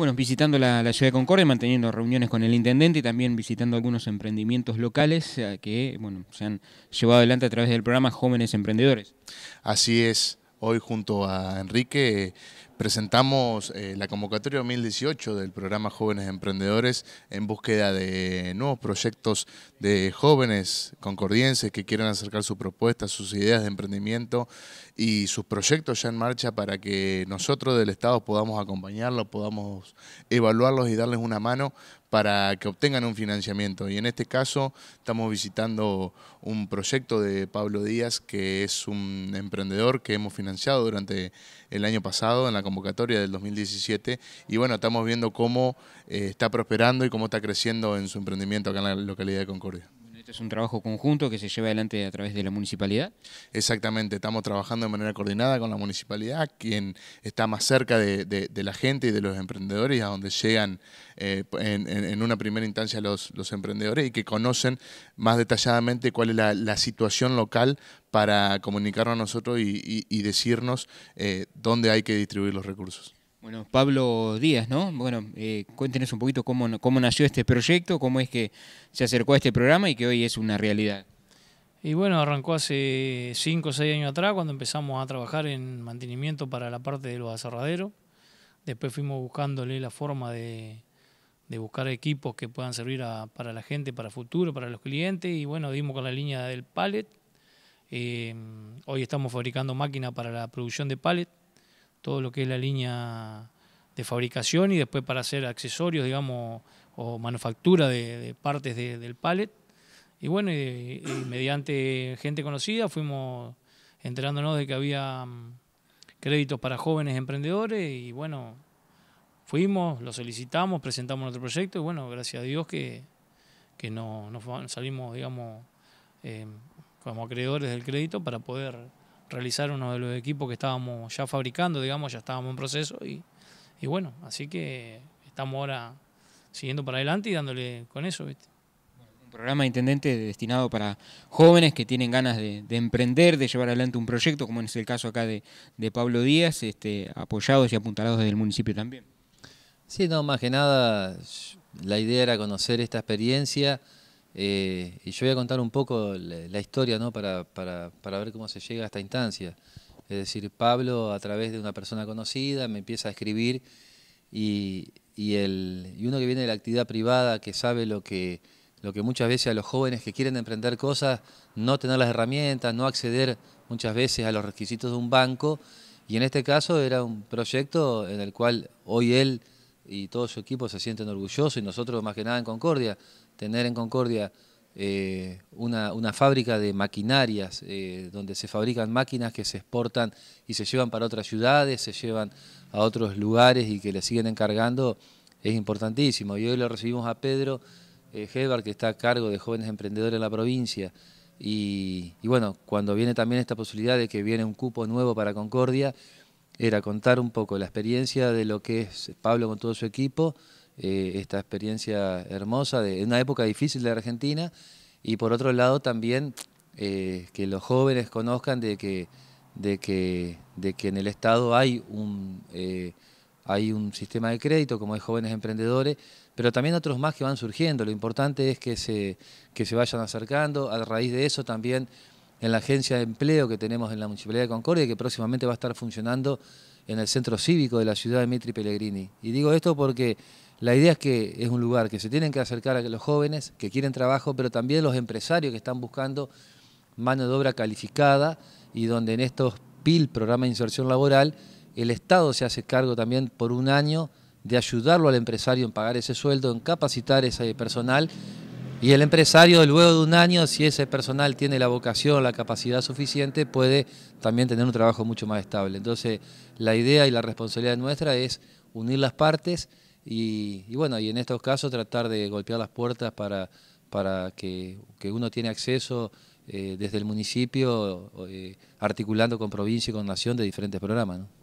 bueno, visitando la, ciudad de Concordia, manteniendo reuniones con el intendente y también visitando algunos emprendimientos locales eh, que bueno, se han llevado adelante a través del programa Jóvenes Emprendedores. Así es, hoy junto a Enrique presentamos eh, la convocatoria 2018 del programa Jóvenes Emprendedores en búsqueda de nuevos proyectos de jóvenes concordienses que quieran acercar sus propuestas, sus ideas de emprendimiento y sus proyectos ya en marcha para que nosotros del Estado podamos acompañarlos, podamos evaluarlos y darles una mano para que obtengan un financiamiento. Y en este caso estamos visitando un proyecto de Pablo Díaz, que es un emprendedor que hemos financiado durante el año pasado en la convocatoria del 2017 y bueno, estamos viendo cómo eh, está prosperando y cómo está creciendo en su emprendimiento acá en la localidad de Concordia. Este es un trabajo conjunto que se lleva adelante a través de la municipalidad. Exactamente, estamos trabajando de manera coordinada con la municipalidad, quien está más cerca de, la gente y de los emprendedores, a donde llegan eh, en, una primera instancia los, emprendedores y que conocen más detalladamente cuál es la, situación local para comunicarnos a nosotros y, decirnos eh, dónde hay que distribuir los recursos. Bueno, Pablo Díaz, ¿no? Bueno, eh, cuéntenos un poquito cómo, cómo nació este proyecto, cómo es que se acercó a este programa y que hoy es una realidad. Y bueno, arrancó hace 5 o 6 años atrás cuando empezamos a trabajar en mantenimiento para la parte de los aserraderos. Después fuimos buscándole la forma de, buscar equipos que puedan servir para la gente, para el futuro, para los clientes. Y bueno, dimos con la línea del pallet. Eh, hoy estamos fabricando máquinas para la producción de pallet todo lo que es la línea de fabricación y después para hacer accesorios, digamos, o manufactura de, partes del pallet. Y bueno, mediante gente conocida fuimos enterándonos de que había mm, créditos para jóvenes emprendedores y bueno, fuimos, lo solicitamos, presentamos nuestro proyecto y bueno, gracias a Dios que, nos salimos, digamos, eh, como acreedores del crédito para poder realizar uno de los equipos que estábamos ya fabricando, digamos, ya estábamos en proceso y, bueno, así que estamos ahora siguiendo para adelante y dándole con eso, ¿viste? Un programa intendente destinado para jóvenes que tienen ganas de, emprender, de llevar adelante un proyecto, como es el caso acá de, de Pablo Díaz, este, apoyados y apuntalados desde el municipio también. Sí, no, más que nada la idea era conocer esta experiencia, eh, y yo voy a contar un poco la, historia Para, ver cómo se llega a esta instancia. Es decir, Pablo a través de una persona conocida me empieza a escribir y, el, uno que viene de la actividad privada, que sabe lo que, lo que muchas veces a los jóvenes que quieren emprender cosas, no tener las herramientas, no acceder muchas veces a los requisitos de un banco. Y en este caso era un proyecto en el cual hoy él y todo su equipo se sienten orgullosos y nosotros más que nada en Concordia tener en Concordia eh, una, fábrica de maquinarias eh, donde se fabrican máquinas que se exportan y se llevan para otras ciudades, se llevan a otros lugares y que le siguen encargando, es importantísimo. Y hoy lo recibimos a Pedro eh, que está a cargo de jóvenes emprendedores en la provincia. y bueno, cuando viene también esta posibilidad de que viene un cupo nuevo para Concordia, era contar un poco la experiencia de lo que es Pablo con todo su equipo eh, esta experiencia hermosa de una época difícil de Argentina y por otro lado también eh, que los jóvenes conozcan de que, de que, de que en el Estado hay un, eh, hay un sistema de crédito como hay Jóvenes Emprendedores, pero también otros más que van surgiendo. Lo importante es que se, que se vayan acercando. A raíz de eso también en la agencia de empleo que tenemos en la Municipalidad de Concordia, que próximamente va a estar funcionando en el centro cívico de la ciudad de Mitri Pellegrini. Y digo esto porque la idea es que es un lugar que se tienen que acercar a los jóvenes que quieren trabajo, pero también los empresarios que están buscando mano de obra calificada y donde en estos PIL, programa de inserción laboral, el Estado se hace cargo también por un año de ayudarlo al empresario en pagar ese sueldo, en capacitar ese personal y el empresario, luego de un año, si ese personal tiene la vocación, la capacidad suficiente, puede también tener un trabajo mucho más estable. Entonces, la idea y la responsabilidad nuestra es unir las partes y, bueno, y en estos casos tratar de golpear las puertas para, para que, uno tiene acceso eh, desde el municipio, eh, articulando con provincia y con nación de diferentes programas.